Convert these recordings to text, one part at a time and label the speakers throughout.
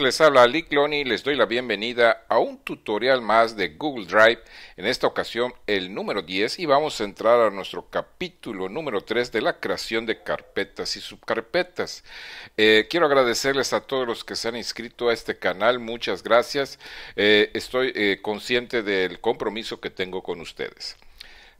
Speaker 1: les habla Lick Cloney y les doy la bienvenida a un tutorial más de Google Drive, en esta ocasión el número 10 y vamos a entrar a nuestro capítulo número 3 de la creación de carpetas y subcarpetas. Eh, quiero agradecerles a todos los que se han inscrito a este canal, muchas gracias, eh, estoy eh, consciente del compromiso que tengo con ustedes.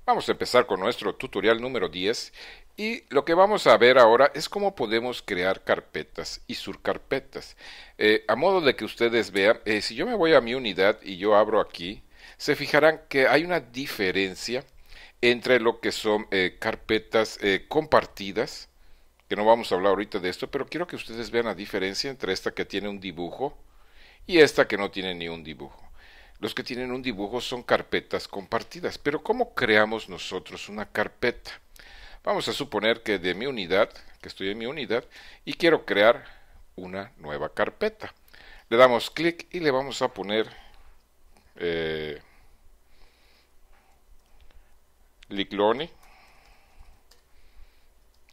Speaker 1: Vamos a empezar con nuestro tutorial número 10 y lo que vamos a ver ahora es cómo podemos crear carpetas y subcarpetas. Eh, a modo de que ustedes vean, eh, si yo me voy a mi unidad y yo abro aquí, se fijarán que hay una diferencia entre lo que son eh, carpetas compartidas, que no vamos a hablar ahorita de esto, pero quiero que ustedes vean la diferencia entre esta que tiene un dibujo y esta que no tiene ni un dibujo los que tienen un dibujo son carpetas compartidas. Pero ¿cómo creamos nosotros una carpeta? Vamos a suponer que de mi unidad, que estoy en mi unidad, y quiero crear una nueva carpeta. Le damos clic y le vamos a poner eh,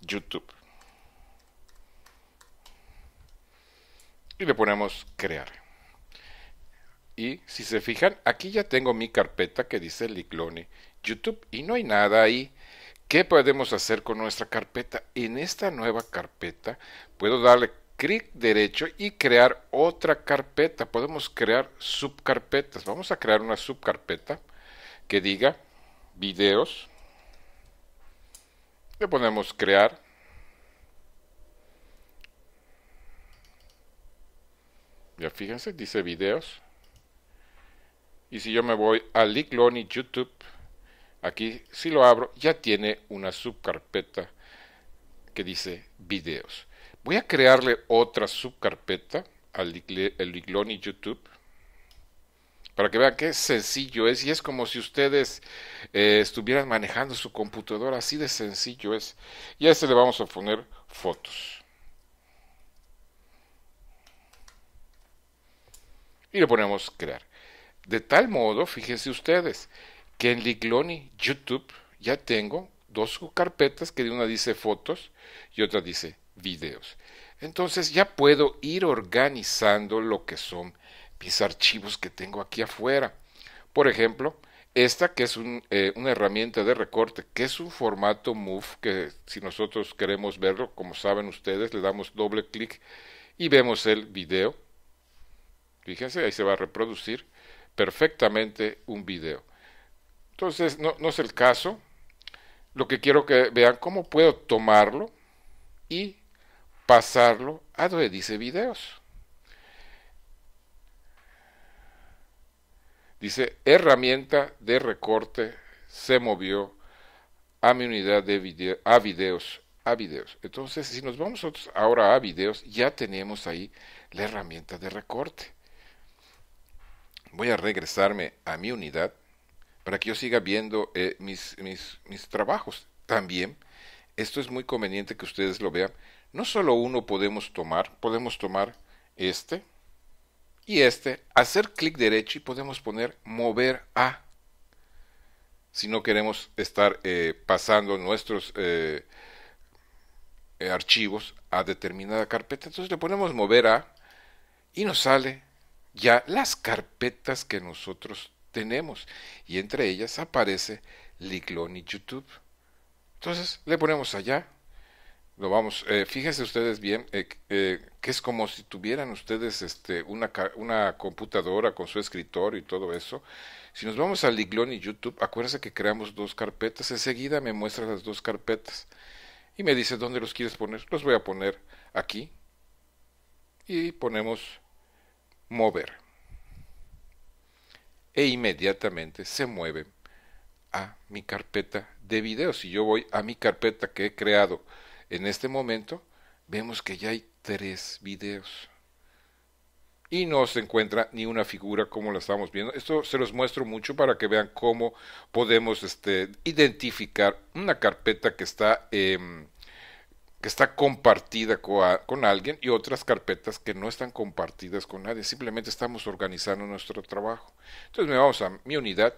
Speaker 1: YouTube. Y le ponemos crear. Y si se fijan, aquí ya tengo mi carpeta que dice Liclone YouTube y no hay nada ahí. ¿Qué podemos hacer con nuestra carpeta? En esta nueva carpeta puedo darle clic derecho y crear otra carpeta. Podemos crear subcarpetas. Vamos a crear una subcarpeta que diga videos. Le ponemos crear. Ya fíjense, dice videos. Y si yo me voy a Ligloni YouTube, aquí si lo abro, ya tiene una subcarpeta que dice videos. Voy a crearle otra subcarpeta al Ligloni YouTube para que vean qué sencillo es y es como si ustedes eh, estuvieran manejando su computadora, así de sencillo es. Y a este le vamos a poner fotos. Y le ponemos crear. De tal modo, fíjense ustedes, que en Ligloni YouTube ya tengo dos carpetas que de una dice fotos y otra dice videos. Entonces ya puedo ir organizando lo que son mis archivos que tengo aquí afuera. Por ejemplo, esta que es eh, una herramienta de recorte, que es un formato MOVE, que si nosotros queremos verlo, como saben ustedes, le damos doble clic y vemos el video. Fíjense, ahí se va a reproducir perfectamente un video. Entonces, no, no es el caso. Lo que quiero que vean cómo puedo tomarlo y pasarlo a donde dice videos. Dice herramienta de recorte se movió a mi unidad de video, a videos, a videos. Entonces, si nos vamos ahora a videos, ya tenemos ahí la herramienta de recorte voy a regresarme a mi unidad para que yo siga viendo eh, mis, trabajos también. Esto es muy conveniente que ustedes lo vean. No solo uno podemos tomar, podemos tomar este y este, hacer clic derecho y podemos poner mover a. Si no queremos estar eh, pasando nuestros eh, archivos a determinada carpeta, entonces le ponemos mover a y nos sale ya las carpetas que nosotros tenemos y entre ellas aparece Ligloni y YouTube. Entonces le ponemos allá, lo vamos, eh, fíjense ustedes bien eh, eh, que es como si tuvieran ustedes este, una, una computadora con su escritorio y todo eso. Si nos vamos a Liglon y YouTube, acuérdense que creamos dos carpetas. Enseguida me muestra las dos carpetas y me dice dónde los quieres poner. Los voy a poner aquí y ponemos mover. E inmediatamente se mueve a mi carpeta de videos. y yo voy a mi carpeta que he creado en este momento, vemos que ya hay tres videos. Y no se encuentra ni una figura como la estamos viendo. Esto se los muestro mucho para que vean cómo podemos este, identificar una carpeta que está em, que está compartida con alguien y otras carpetas que no están compartidas con nadie. Simplemente estamos organizando nuestro trabajo. Entonces me vamos a mi unidad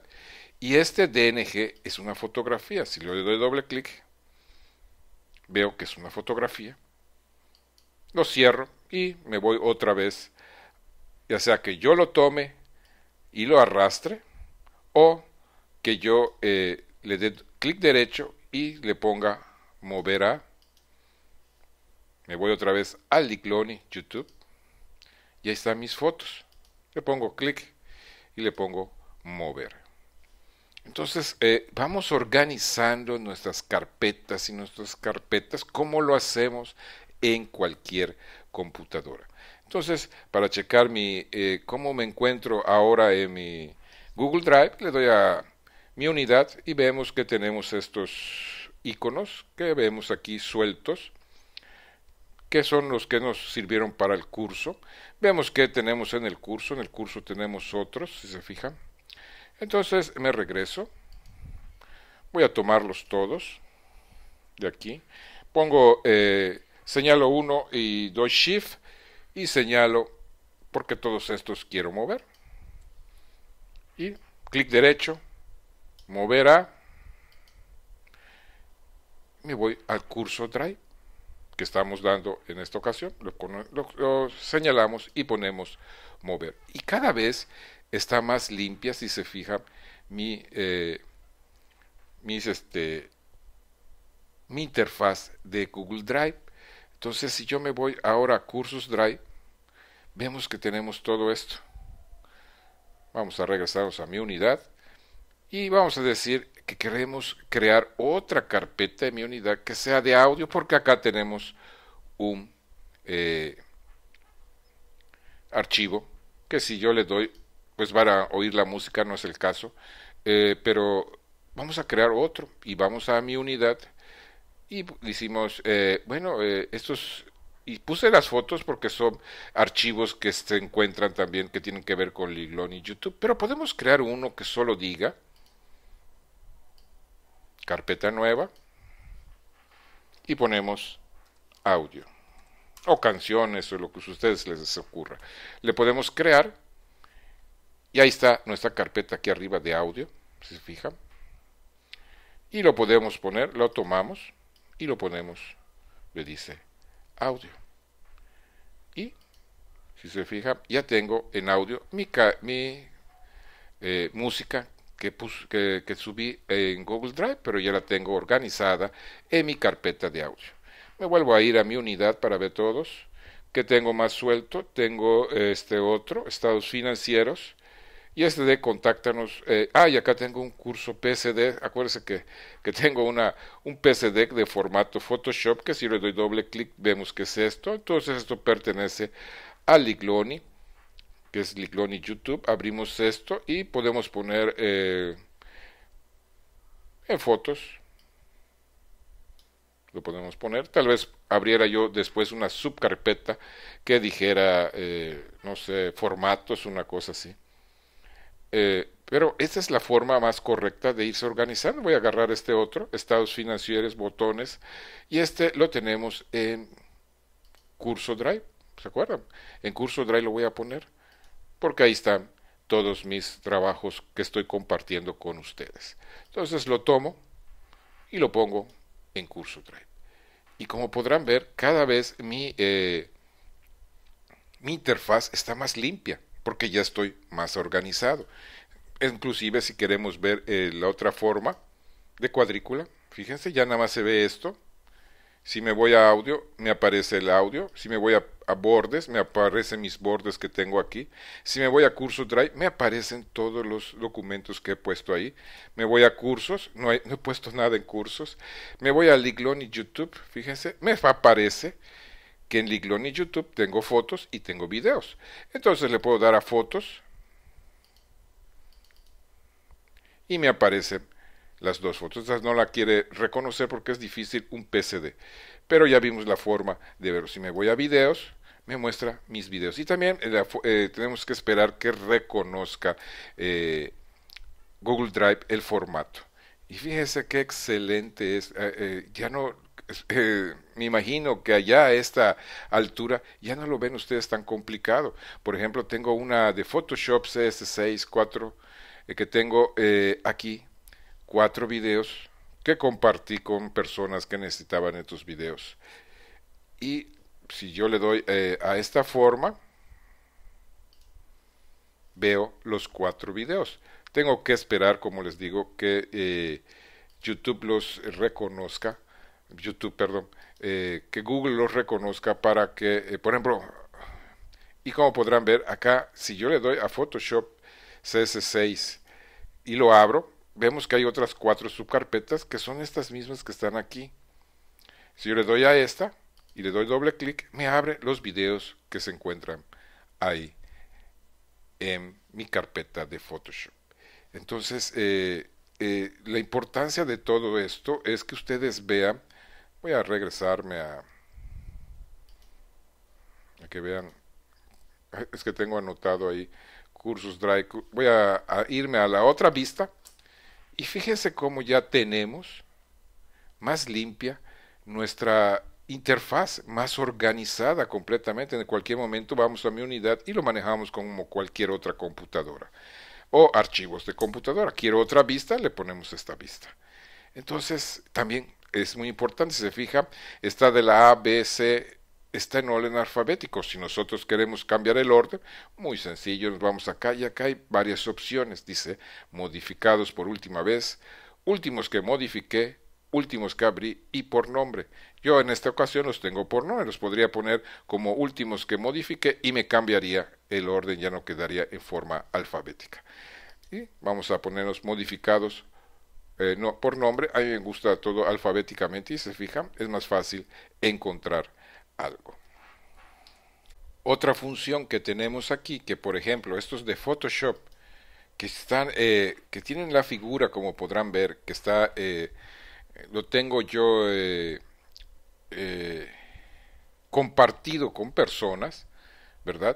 Speaker 1: y este DNG es una fotografía. Si le doy doble clic, veo que es una fotografía. Lo cierro y me voy otra vez, ya sea que yo lo tome y lo arrastre o que yo eh, le dé clic derecho y le ponga mover a me voy otra vez al Ligloni, YouTube. Y ahí están mis fotos. Le pongo clic y le pongo mover. Entonces, eh, vamos organizando nuestras carpetas y nuestras carpetas como lo hacemos en cualquier computadora. Entonces, para checar mi, eh, cómo me encuentro ahora en mi Google Drive, le doy a mi unidad y vemos que tenemos estos iconos que vemos aquí sueltos que son los que nos sirvieron para el curso. Vemos que tenemos en el curso, en el curso tenemos otros, si se fijan. Entonces me regreso, voy a tomarlos todos de aquí, pongo, eh, señalo uno y doy shift y señalo porque todos estos quiero mover. Y clic derecho, mover a, me voy al curso drive que estamos dando en esta ocasión, lo, señalamos y ponemos mover. Y cada vez está más limpia, si se fija, mi, eh, mis, este, mi interfaz de Google Drive. Entonces, si yo me voy ahora a Cursus Drive, vemos que tenemos todo esto. Vamos a regresarnos a mi unidad y vamos a decir que queremos crear otra carpeta de mi unidad que sea de audio, porque acá tenemos un eh, archivo que si yo le doy, pues para oír la música no es el caso, eh, pero vamos a crear otro y vamos a mi unidad y hicimos eh, bueno, estos y puse las fotos porque son archivos que se encuentran también que tienen que ver con Liglon y YouTube, pero podemos crear uno que solo diga carpeta nueva y ponemos audio o canciones o lo que a ustedes les ocurra. Le podemos crear y ahí está nuestra carpeta aquí arriba de audio, si se fijan. Y lo podemos poner, lo tomamos y lo ponemos, le dice audio. Y si se fijan, ya tengo en audio mi, mi eh, música que, subí en Google Drive, pero ya la tengo organizada en mi carpeta de audio. Me vuelvo a ir a mi unidad para ver todos. que tengo más suelto? Tengo este otro, estados financieros. Y este de contáctanos. ah, eh, y acá tengo un curso PSD. Acuérdense que, que tengo una, un PSD de formato Photoshop que si le doy doble clic vemos que es esto. Entonces esto pertenece a Ligloni que es Ligloni YouTube, abrimos esto y podemos poner eh, en fotos. Lo podemos poner. Tal vez abriera yo después una subcarpeta que dijera, eh, no sé, formatos, una cosa así. Eh, pero esta es la forma más correcta de irse organizando. Voy a agarrar este otro, estados financieros, botones, y este lo tenemos en curso Drive. ¿Se acuerdan? En curso Drive lo voy a poner porque ahí están todos mis trabajos que estoy compartiendo con ustedes. Entonces lo tomo y lo pongo en curso 3. Y como podrán ver, cada vez mi, eh, mi interfaz está más limpia porque ya estoy más organizado. Inclusive si queremos ver eh, la otra forma de cuadrícula, fíjense, ya nada más se ve esto. Si me voy a audio, me aparece el audio. Si me voy a a bordes, me aparecen mis bordes que tengo aquí. Si me voy a curso Drive, me aparecen todos los documentos que he puesto ahí. Me voy a cursos, no, he puesto nada en cursos. Me voy a Liglon y YouTube, fíjense, me aparece que en Liglon y YouTube tengo fotos y tengo videos. Entonces le puedo dar a fotos y me aparecen las dos fotos. Estas no la quiere reconocer porque es difícil un pcd pero ya vimos la forma de verlo. Si me voy a videos, me muestra mis videos. Y también eh, eh, tenemos que esperar que reconozca eh, Google Drive el formato. Y fíjese qué excelente es. ya no, me imagino que allá a esta altura ya no lo ven ustedes tan complicado. Por ejemplo, tengo una de Photoshop CS6 4 que tengo aquí cuatro videos que compartí con personas que necesitaban estos videos. Y si yo le doy eh, a esta forma, veo los cuatro videos. Tengo que esperar, como les digo, que eh, YouTube los reconozca, YouTube, perdón, eh, que Google los reconozca para que, por ejemplo, y como podrán ver acá, si yo le doy a Photoshop CS6 y lo abro, vemos que hay otras cuatro subcarpetas que son estas mismas que están aquí. Si yo le doy a esta y le doy doble clic, me abre los videos que se encuentran ahí en mi carpeta de Photoshop. Entonces, eh, eh, la importancia de todo esto es que ustedes vean, voy a regresarme a, a que vean, es que tengo anotado ahí cursos Drive, voy a irme a la otra vista y fíjense cómo ya tenemos más limpia nuestra interfaz, más organizada completamente. En cualquier momento vamos a mi unidad y lo manejamos como cualquier otra computadora. O archivos de computadora. Quiero otra vista, le ponemos esta vista. Entonces, también es muy importante, si se fija, está de la A, B, C, está en orden alfabético. Si nosotros queremos cambiar el orden, muy sencillo, nos vamos acá y acá hay varias opciones. Dice modificados por última vez, últimos que modifiqué, últimos que abrí y por nombre. Yo en esta ocasión los tengo por nombre, los podría poner como últimos que modifiqué y me cambiaría el orden, ya no quedaría en forma alfabética. Y vamos a ponernos modificados eh, no, por nombre, a mí me gusta todo alfabéticamente y se fijan, es más fácil encontrar algo. Otra función que tenemos aquí, que por ejemplo estos de Photoshop, que, están, eh, que tienen la figura, como podrán ver, que está, eh, lo tengo yo eh, compartido con personas, ¿verdad?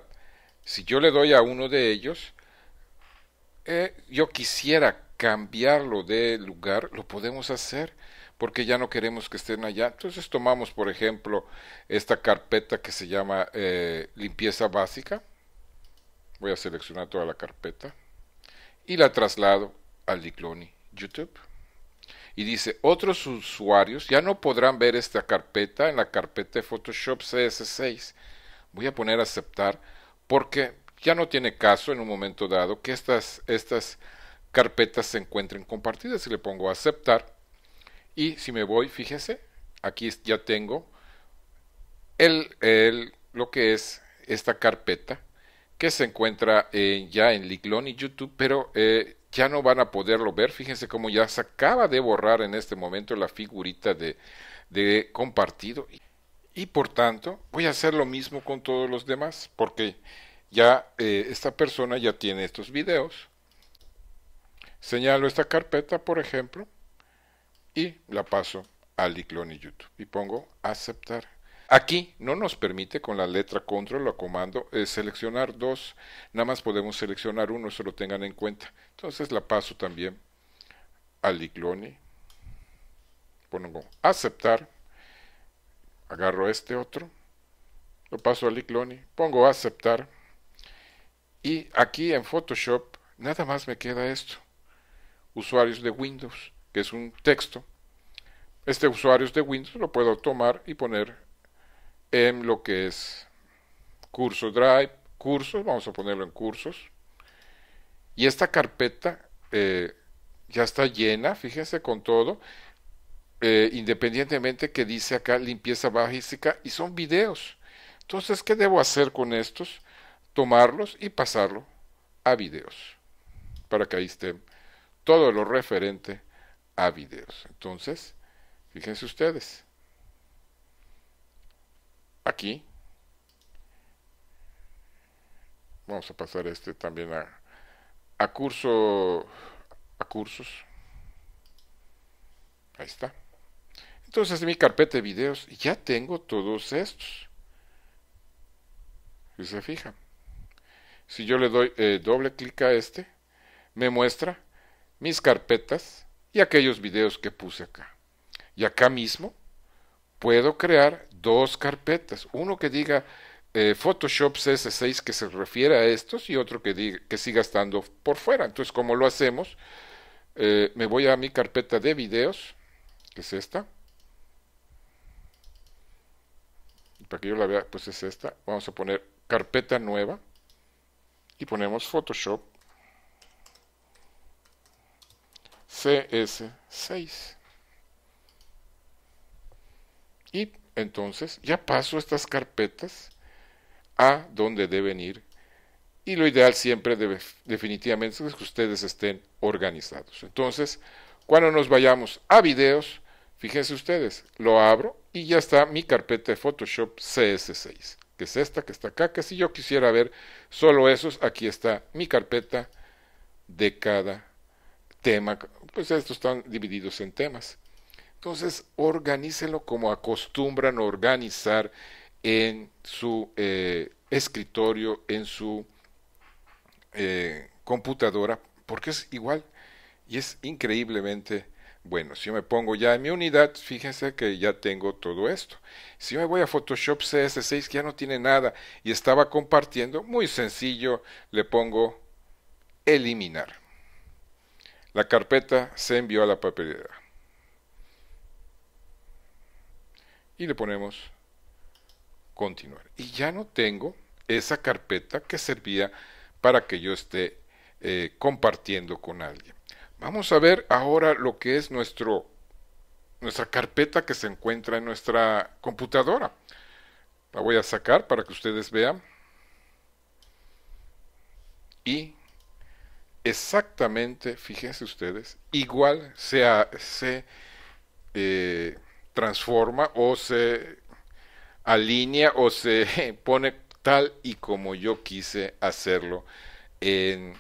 Speaker 1: Si yo le doy a uno de ellos, yo quisiera cambiarlo de lugar, lo podemos hacer porque ya no queremos que estén allá. Entonces tomamos, por ejemplo, esta carpeta que se llama eh, limpieza básica. Voy a seleccionar toda la carpeta y la traslado al Dicloni YouTube. Y dice, otros usuarios ya no podrán ver esta carpeta en la carpeta de Photoshop CS6. Voy a poner aceptar porque ya no tiene caso en un momento dado que estas, estas carpetas se encuentren compartidas. Y le pongo aceptar, y si me voy, fíjese aquí ya tengo el, el, lo que es esta carpeta que se encuentra eh, ya en Liglon y YouTube, pero eh, ya no van a poderlo ver. Fíjense cómo ya se acaba de borrar en este momento la figurita de, de compartido. Y por tanto, voy a hacer lo mismo con todos los demás, porque ya eh, esta persona ya tiene estos videos. Señalo esta carpeta, por ejemplo, y la paso al iClone YouTube y pongo aceptar. Aquí no nos permite con la letra control o comando eh, seleccionar dos, nada más podemos seleccionar uno, eso lo tengan en cuenta. Entonces la paso también al iClone, pongo aceptar, agarro este otro, lo paso al iClone, pongo aceptar y aquí en Photoshop nada más me queda esto, usuarios de Windows que es un texto, este usuario es de Windows, lo puedo tomar y poner en lo que es curso Drive, cursos, vamos a ponerlo en cursos. Y esta carpeta eh, ya está llena, fíjense con todo, eh, independientemente que dice acá limpieza bajística. y son videos. Entonces, ¿qué debo hacer con estos? Tomarlos y pasarlo a videos para que ahí esté todo lo referente a videos. Entonces, fíjense ustedes. Aquí. Vamos a pasar este también a, curso a cursos. Ahí está. Entonces mi carpeta de videos ya tengo todos estos. Si se fijan. Si yo le doy eh, doble clic a este, me muestra mis carpetas y aquellos videos que puse acá. Y acá mismo puedo crear dos carpetas, uno que diga eh, Photoshop CS6 que se refiere a estos y otro que, diga, que siga estando por fuera. Entonces, ¿cómo lo hacemos? Eh, me voy a mi carpeta de videos, que es esta. Para que yo la vea, pues es esta. Vamos a poner carpeta nueva y ponemos Photoshop CS6. Y entonces ya paso estas carpetas a donde deben ir. Y lo ideal siempre debe, definitivamente es que ustedes estén organizados. Entonces, cuando nos vayamos a videos, fíjense ustedes, lo abro y ya está mi carpeta de Photoshop CS6, que es esta que está acá, que si yo quisiera ver solo esos, aquí está mi carpeta de cada tema, pues estos están divididos en temas. Entonces, organícelo como acostumbran organizar en su eh, escritorio, en su eh, computadora, porque es igual y es increíblemente bueno. Si yo me pongo ya en mi unidad, fíjense que ya tengo todo esto. Si yo me voy a Photoshop CS6, que ya no tiene nada y estaba compartiendo, muy sencillo, le pongo eliminar. La carpeta se envió a la papelera. Y le ponemos continuar. Y ya no tengo esa carpeta que servía para que yo esté eh, compartiendo con alguien. Vamos a ver ahora lo que es nuestro, nuestra carpeta que se encuentra en nuestra computadora. La voy a sacar para que ustedes vean. Y exactamente, fíjense ustedes, igual se, eh, transforma o se alinea o se pone tal y como yo quise hacerlo en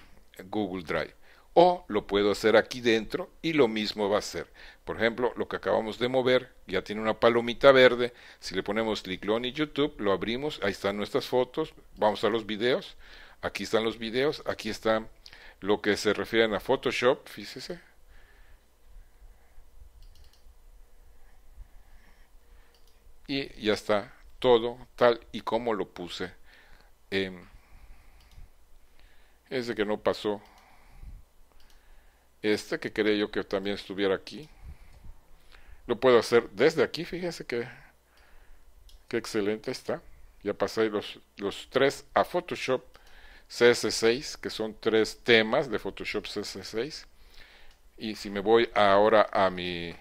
Speaker 1: Google Drive. O lo puedo hacer aquí dentro y lo mismo va a ser. Por ejemplo, lo que acabamos de mover ya tiene una palomita verde. Si le ponemos clic y YouTube, lo abrimos. Ahí están nuestras fotos. Vamos a los videos. Aquí están los videos. Aquí están lo que se refieren a Photoshop, fíjese. Y ya está todo tal y como lo puse. Eh, ese que no pasó. Este que quería yo que también estuviera aquí. Lo puedo hacer desde aquí, fíjese que, qué excelente está. Ya pasé los, los tres a Photoshop CS6, que son tres temas de Photoshop CS6. Y si me voy ahora a mi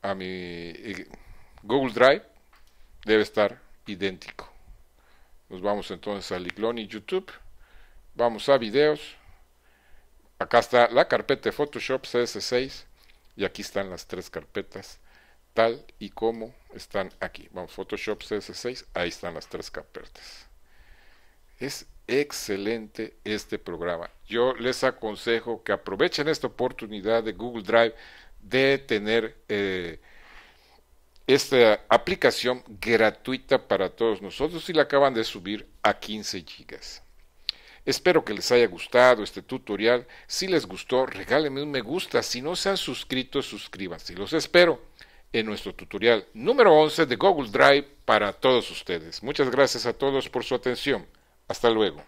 Speaker 1: a mi eh, Google Drive, debe estar idéntico. Nos vamos entonces al iClone y YouTube. Vamos a videos. Acá está la carpeta de Photoshop CS6 y aquí están las tres carpetas tal y como están aquí. Vamos, Photoshop CS6, ahí están las tres carpetas. Es excelente este programa. Yo les aconsejo que aprovechen esta oportunidad de Google Drive de tener eh, esta aplicación gratuita para todos nosotros y la acaban de subir a 15 gigas. Espero que les haya gustado este tutorial. Si les gustó, regálenme un me gusta. Si no se han suscrito, suscríbanse. Los espero en nuestro tutorial número 11 de Google Drive para todos ustedes. Muchas gracias a todos por su atención. Hasta luego.